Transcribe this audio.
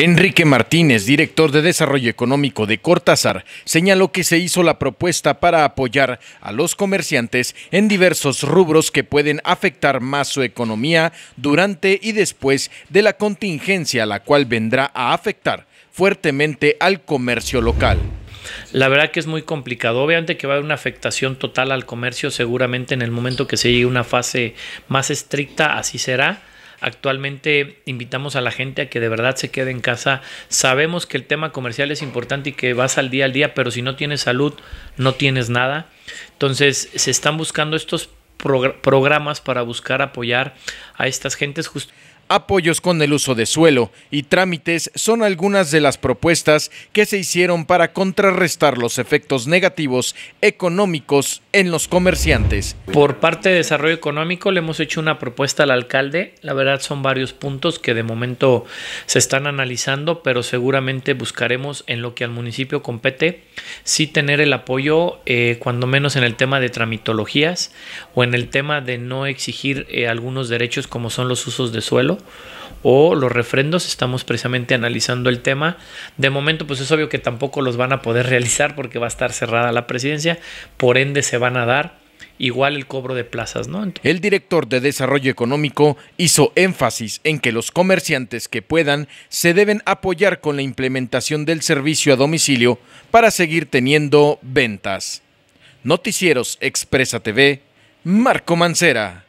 Enrique Martínez, director de Desarrollo Económico de Cortázar, señaló que se hizo la propuesta para apoyar a los comerciantes en diversos rubros que pueden afectar más su economía durante y después de la contingencia, la cual vendrá a afectar fuertemente al comercio local. La verdad que es muy complicado. Obviamente que va a haber una afectación total al comercio, seguramente en el momento que se llegue a una fase más estricta, así será Actualmente invitamos a la gente a que de verdad se quede en casa. Sabemos que el tema comercial es importante y que vas al día al día, pero si no tienes salud, no tienes nada. Entonces, se están buscando estos programas para buscar apoyar a estas gentes. Just Apoyos con el uso de suelo y trámites son algunas de las propuestas que se hicieron para contrarrestar los efectos negativos económicos en los comerciantes. Por parte de desarrollo económico le hemos hecho una propuesta al alcalde. La verdad son varios puntos que de momento se están analizando, pero seguramente buscaremos en lo que al municipio compete, sí tener el apoyo, eh, cuando menos en el tema de tramitologías o en el tema de no exigir eh, algunos derechos como son los usos de suelo o los refrendos. Estamos precisamente analizando el tema. De momento, pues es obvio que tampoco los van a poder realizar porque va a estar cerrada la presidencia. Por ende, se van a dar igual el cobro de plazas, el director de Desarrollo Económico hizo énfasis en que los comerciantes que puedan se deben apoyar con la implementación del servicio a domicilio para seguir teniendo ventas. Noticieros Expresa TV, Marco Mancera.